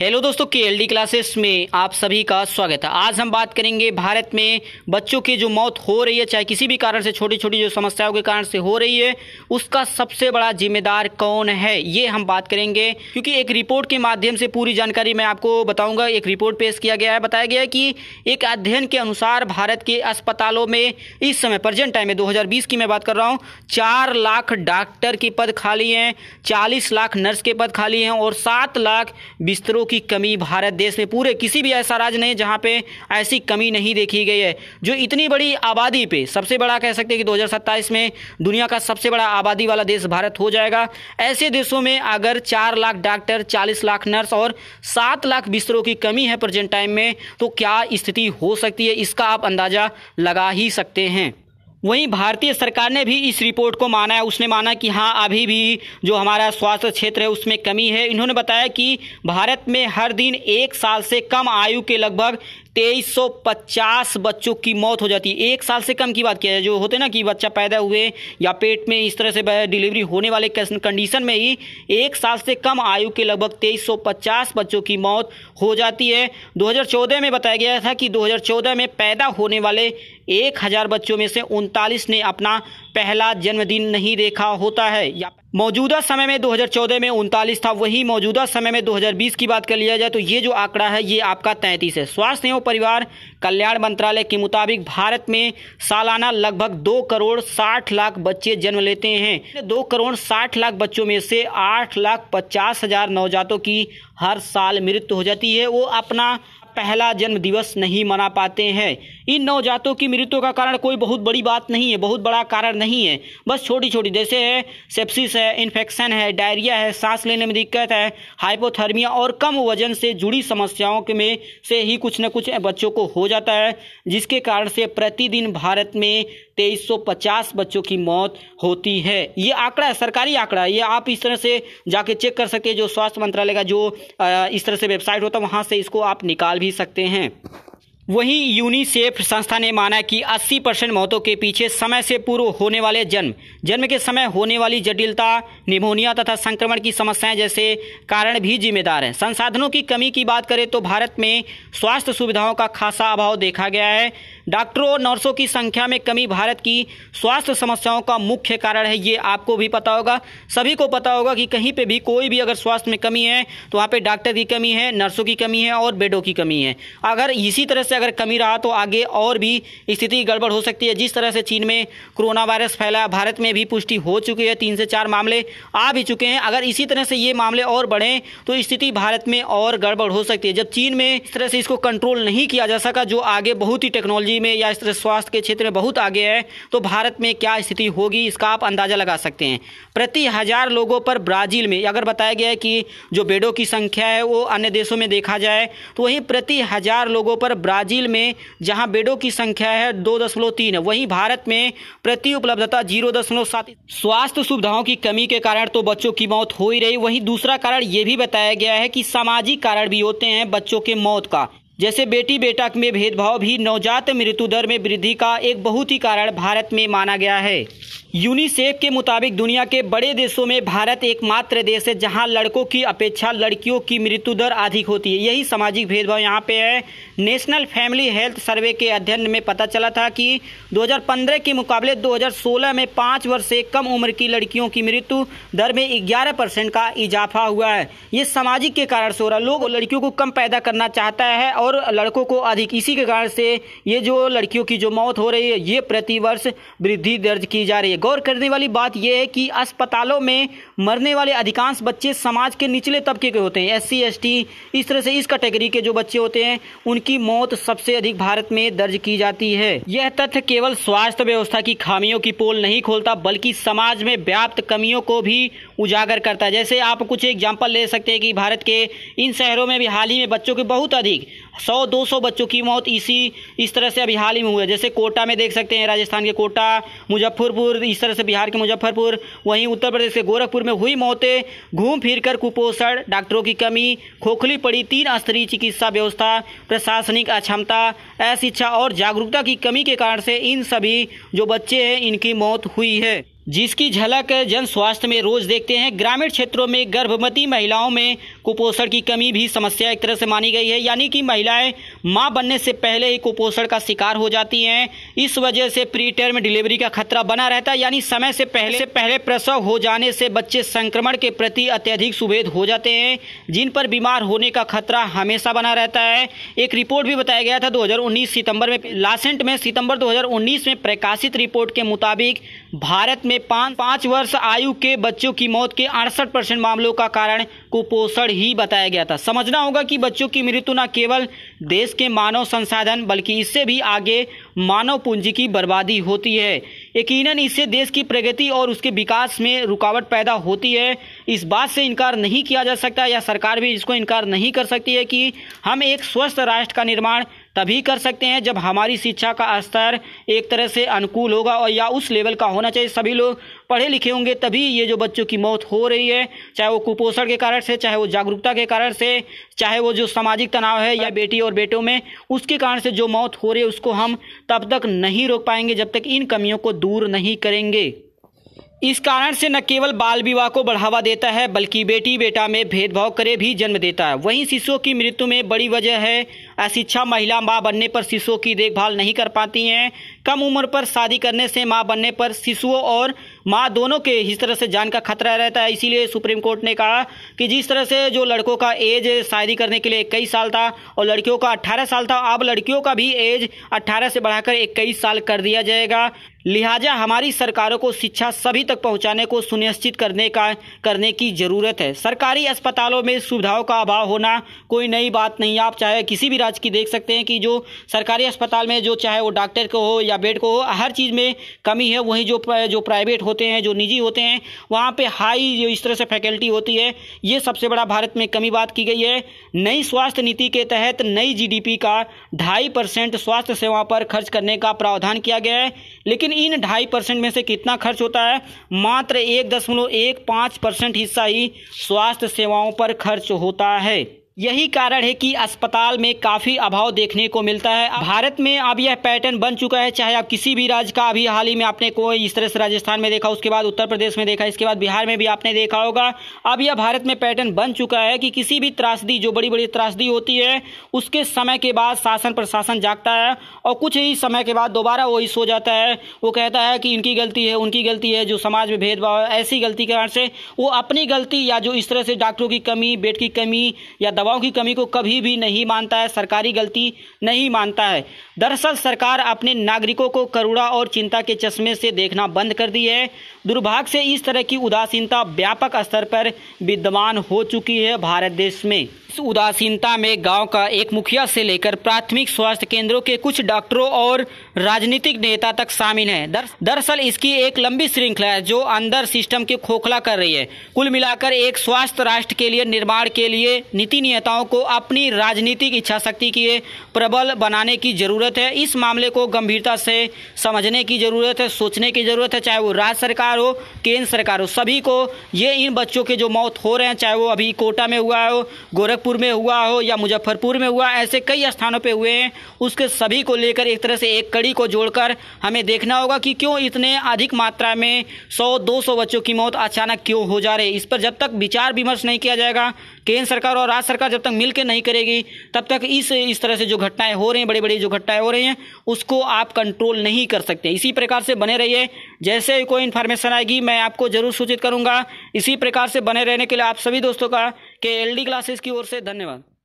hello दोस्तों के L classes में आप सभी का स्वागत है आज हम बात करेंगे भारत में बच्चों की जो मौत हो रही है चाहे किसी भी कारण से छोटी छोटी जो समस्याओं के कारण से हो रही है उसका सबसे बड़ा जिम्मेदार कौन है ये हम बात करेंगे क्योंकि एक रिपोर्ट के माध्यम से पूरी जानकारी मैं आपको बताऊंगा एक रिपोर्ट पेश किया गया है बताया गया है कि एक अध्ययन के अनुसार भारत के अस्पतालों में इस समय प्रजेंट टाइम में दो की मैं बात कर रहा हूँ चार लाख डॉक्टर के पद खाली हैं चालीस लाख नर्स के पद खाली हैं और सात लाख बिस्तरों की कमी भारत देश में पूरे किसी भी ऐसा राज्य नहीं जहां पे ऐसी कमी नहीं देखी गई है जो इतनी बड़ी आबादी पे सबसे बड़ा कह सकते हैं कि दो में दुनिया का सबसे बड़ा आबादी वाला देश भारत हो जाएगा ऐसे देशों में अगर चार लाख डॉक्टर चालीस लाख नर्स और सात लाख बिस्तरों की कमी है प्रेजेंट टाइम में तो क्या स्थिति हो सकती है इसका आप अंदाज़ा लगा ही सकते हैं वहीं भारतीय सरकार ने भी इस रिपोर्ट को माना है उसने माना कि हाँ अभी भी जो हमारा स्वास्थ्य क्षेत्र है उसमें कमी है इन्होंने बताया कि भारत में हर दिन एक साल से कम आयु के लगभग 2350 बच्चों की मौत हो जाती है एक साल से कम की बात किया जाए जो होते ना कि बच्चा पैदा हुए या पेट में इस तरह से डिलीवरी होने वाले कंडीशन में ही एक साल से कम आयु के लगभग 2350 बच्चों की मौत हो जाती है 2014 में बताया गया था कि 2014 में पैदा होने वाले 1000 बच्चों में से उनतालीस ने अपना पहला जन्मदिन नहीं देखा होता है या मौजूदा समय में 2014 में उनतालीस था वही मौजूदा समय में 2020 की बात कर लिया जाए तो ये जो आंकड़ा है ये आपका 33 है स्वास्थ्य एवं परिवार कल्याण मंत्रालय के मुताबिक भारत में सालाना लगभग दो करोड़ साठ लाख बच्चे जन्म लेते हैं दो करोड़ साठ लाख बच्चों में से आठ लाख पचास हजार नवजातों की हर साल मृत्यु हो जाती है वो अपना पहला जन्म दिवस नहीं मना पाते हैं इन नवजातों की मृत्यु का कारण कोई बहुत बड़ी बात नहीं है बहुत बड़ा कारण नहीं है बस छोटी छोटी जैसे है सेप्सिस है इन्फेक्शन है डायरिया है सांस लेने में दिक्कत है हाइपोथर्मिया और कम वजन से जुड़ी समस्याओं के में से ही कुछ न कुछ बच्चों को हो जाता है जिसके कारण से प्रतिदिन भारत में 2350 बच्चों की मौत होती है ये आंकड़ा है सरकारी आंकड़ा है ये आप इस तरह से जाके चेक कर सकते हैं जो स्वास्थ्य मंत्रालय का जो इस तरह से वेबसाइट होता है वहाँ से इसको आप निकाल भी सकते हैं वहीं यूनिसेफ संस्था ने माना कि 80 परसेंट मौतों के पीछे समय से पूर्व होने वाले जन्म जन्म के समय होने वाली जटिलता निमोनिया तथा संक्रमण की समस्याएं जैसे कारण भी जिम्मेदार हैं संसाधनों की कमी की बात करें तो भारत में स्वास्थ्य सुविधाओं का खासा अभाव देखा गया है डॉक्टरों और नर्सों की संख्या में कमी भारत की स्वास्थ्य समस्याओं का मुख्य कारण है ये आपको भी पता होगा सभी को पता होगा कि कहीं पे भी कोई भी अगर स्वास्थ्य में कमी है तो वहाँ पे डॉक्टर की कमी है नर्सों की कमी है और बेडों की कमी है अगर इसी तरह से अगर कमी रहा तो आगे और भी स्थिति गड़बड़ हो सकती है जिस तरह से चीन में कोरोना वायरस फैला भारत में भी पुष्टि हो चुकी है तीन से चार मामले आ भी चुके हैं अगर इसी तरह से ये मामले और बढ़ें तो स्थिति भारत में और गड़बड़ हो सकती है जब चीन में इस तरह से इसको कंट्रोल नहीं किया जा सका जो आगे बहुत ही टेक्नोलॉजी स्थिति में या इस स्वास्थ्य के क्षेत्र में बहुत आगे है तो भारत में क्या स्थिति होगी इसका आप अंदाज़ा लगा सकते हैं प्रति हज़ार लोगों पर ब्राज़ील में अगर बताया गया है कि जो बेडों की संख्या है वो अन्य देशों में देखा जाए तो वहीं प्रति हज़ार लोगों पर ब्राज़ील में जहाँ बेडों की संख्या है दो दशमलव तीन है वहीं भारत में प्रति उपलब्धता जीरो दशमलव सात स्वास्थ्य सुविधाओं की कमी के कारण तो बच्चों की मौत हो ही रही वहीं दूसरा कारण ये भी बताया गया है कि सामाजिक कारण भी होते हैं बच्चों के मौत का जैसे बेटी बेटा में भेदभाव भी नवजात मृत्यु दर में वृद्धि का एक बहुत ही कारण भारत में माना गया है यूनिसेफ के मुताबिक दुनिया के बड़े देशों में भारत एकमात्र देश है जहां लड़कों की अपेक्षा लड़कियों की मृत्यु दर अधिक होती है यही सामाजिक भेदभाव यहां पे है नेशनल फैमिली हेल्थ सर्वे के अध्ययन में पता चला था कि 2015 के मुकाबले 2016 में पाँच वर्ष से कम उम्र की लड़कियों की मृत्यु दर में ग्यारह परसेंट का इजाफा हुआ है ये सामाजिक के कारण से हो रहा लोग लड़कियों को कम पैदा करना चाहता है और लड़कों को अधिक इसी के कारण से ये जो लड़कियों की जो मौत हो रही है ये प्रतिवर्ष वृद्धि दर्ज की जा रही है गौर करने वाली बात यह है कि अस्पतालों में मरने वाले अधिकांश बच्चे समाज के निचले तबके के होते हैं एस सी एस टी इस तरह से इस कैटेगरी के जो बच्चे होते हैं उनकी मौत सबसे अधिक भारत में दर्ज की जाती है यह तथ्य केवल स्वास्थ्य व्यवस्था की खामियों की पोल नहीं खोलता बल्कि समाज में व्याप्त कमियों को भी उजागर करता है जैसे आप कुछ एग्जाम्पल ले सकते हैं कि भारत के इन शहरों में भी हाल ही में बच्चों के बहुत अधिक सौ दो सौ बच्चों की मौत इसी इस तरह से अभी हाल ही में हुई है जैसे कोटा में देख सकते हैं राजस्थान के कोटा मुजफ्फरपुर इस तरह से बिहार के मुजफ्फरपुर वहीं उत्तर प्रदेश के गोरखपुर में हुई मौतें घूम फिर कर कुपोषण डॉक्टरों की कमी खोखली पड़ी तीन स्तरीय चिकित्सा व्यवस्था प्रशासनिक अक्षमता अशिक्षा और जागरूकता की कमी के कारण से इन सभी जो बच्चे हैं इनकी मौत हुई है जिसकी झलक जन स्वास्थ्य में रोज देखते हैं ग्रामीण क्षेत्रों में गर्भवती महिलाओं में कुपोषण की कमी भी समस्या एक तरह से मानी गई है यानी कि महिलाएं मां बनने से पहले ही कुपोषण का शिकार हो जाती हैं इस वजह से प्री टर्म डिलीवरी का खतरा बना रहता है यानी समय से पहले से पहले प्रसव हो जाने से बच्चे संक्रमण के प्रति अत्यधिक सुभेद हो जाते हैं जिन पर बीमार होने का खतरा हमेशा बना रहता है एक रिपोर्ट भी बताया गया था 2019 सितंबर में लासेंट में सितंबर 2019 में प्रकाशित रिपोर्ट के मुताबिक भारत में पाँच पाँच वर्ष आयु के बच्चों की मौत के अड़सठ परसेंट मामलों का कारण कुपोषण ही बताया गया था समझना होगा कि बच्चों की मृत्यु न केवल देश के मानव संसाधन बल्कि इससे भी आगे मानव पूंजी की बर्बादी होती है यकीनन इससे देश की प्रगति और उसके विकास में रुकावट पैदा होती है इस बात से इनकार नहीं किया जा सकता या सरकार भी इसको इनकार नहीं कर सकती है कि हम एक स्वस्थ राष्ट्र का निर्माण तभी कर सकते हैं जब हमारी शिक्षा का स्तर एक तरह से अनुकूल होगा और या उस लेवल का होना चाहिए सभी लोग पढ़े लिखे होंगे तभी ये जो बच्चों की मौत हो रही है चाहे वो कुपोषण के कारण से चाहे वो जागरूकता के कारण से चाहे वो जो सामाजिक तनाव है या बेटी और बेटों में उसके कारण से जो मौत हो रही है उसको हम तब तक नहीं रोक पाएंगे जब तक इन कमियों को दूर नहीं करेंगे इस कारण से न केवल बाल विवाह को बढ़ावा देता है बल्कि बेटी बेटा में भेदभाव करे भी जन्म देता है वहीं शिशुओं की मृत्यु में बड़ी वजह है अशिक्षा महिला माँ बनने पर शिशुओं की देखभाल नहीं कर पाती हैं कम उम्र पर शादी करने से मां बनने पर शिशुओं और माँ दोनों के इस तरह से जान का खतरा रहता है इसीलिए सुप्रीम कोर्ट ने कहा कि जिस तरह से जो लड़कों का एज शादी करने के लिए इक्कीस साल था और लड़कियों का अट्ठारह साल था अब लड़कियों का भी एज अट्ठारह से बढ़ाकर इक्कीस साल कर दिया जाएगा लिहाजा हमारी सरकारों को शिक्षा सभी तक पहुंचाने को सुनिश्चित करने का करने की ज़रूरत है सरकारी अस्पतालों में सुविधाओं का अभाव होना कोई नई बात नहीं आप चाहे किसी भी आज की देख सकते हैं कि जो सरकारी अस्पताल में जो चाहे वो डॉक्टर को हो या बेड को हो हर चीज़ में कमी है वहीं जो जो प्राइवेट होते हैं जो निजी होते हैं वहाँ पे हाई जो इस तरह से फैकल्टी होती है ये सबसे बड़ा भारत में कमी बात की गई है नई स्वास्थ्य नीति के तहत नई जी का ढाई स्वास्थ्य सेवा पर खर्च करने का प्रावधान किया गया है लेकिन इन ढाई परसेंट में से कितना खर्च होता है मात्र एक दशमलव एक पाँच परसेंट हिस्सा ही स्वास्थ्य सेवाओं पर खर्च होता है यही कारण है कि अस्पताल में काफ़ी अभाव देखने को मिलता है भारत में अब यह पैटर्न बन चुका है चाहे आप किसी भी राज्य का अभी हाल ही में आपने कोई इस तरह से राजस्थान में देखा उसके बाद उत्तर प्रदेश में देखा इसके बाद बिहार में भी आपने देखा होगा अब यह भारत में पैटर्न बन चुका है कि किसी भी त्रासदी जो बड़ी बड़ी त्रासदी होती है उसके समय के बाद शासन प्रशासन जागता है और कुछ ही समय के बाद दोबारा वही सो जाता है वो कहता है कि इनकी गलती है उनकी गलती है जो समाज में भेदभाव है ऐसी गलती के कारण से वो अपनी गलती या जो इस तरह से डॉक्टरों की कमी बेड की कमी या दवा दवाओं की कमी को कभी भी नहीं मानता है सरकारी गलती नहीं मानता है दरअसल सरकार अपने नागरिकों को करुणा और चिंता के चश्मे से देखना बंद कर दी है दुर्भाग्य से इस तरह की उदासीनता व्यापक स्तर पर विद्यमान हो चुकी है भारत देश में इस उदासीनता में गांव का एक मुखिया से लेकर प्राथमिक स्वास्थ्य केंद्रों के कुछ डॉक्टरों और राजनीतिक नेता तक शामिल है दरअसल इसकी एक लंबी श्रृंखला है जो अंदर सिस्टम के खोखला कर रही है कुल मिलाकर एक स्वास्थ्य राष्ट्र के लिए निर्माण के लिए नीति नेताओं को अपनी राजनीतिक इच्छा शक्ति की प्रबल बनाने की जरूरत है इस मामले को गंभीरता से समझने की जरूरत है सोचने की जरूरत है चाहे वो राज्य सरकार हो केंद्र सरकार हो सभी को ये इन बच्चों के जो मौत हो रहे हैं चाहे वो अभी कोटा में हुआ हो गोरखपुर में हुआ हो या मुजफ्फरपुर में हुआ ऐसे कई स्थानों पर हुए हैं उसके सभी को लेकर एक तरह से एक कड़ी जानकारी को जोड़कर हमें देखना होगा कि क्यों इतने अधिक मात्रा में 100-200 बच्चों की मौत अचानक क्यों हो जा रही है इस पर जब तक विचार विमर्श नहीं किया जाएगा केंद्र सरकार और राज्य सरकार जब तक मिलकर नहीं करेगी तब तक इस इस तरह से जो घटनाएं हो रही हैं बड़ी बड़ी जो घटनाएं हो रही हैं उसको आप कंट्रोल नहीं कर सकते इसी प्रकार से बने रहिए जैसे कोई इन्फॉर्मेशन आएगी मैं आपको जरूर सूचित करूंगा इसी प्रकार से बने रहने के लिए आप सभी दोस्तों का के एल क्लासेस की ओर से धन्यवाद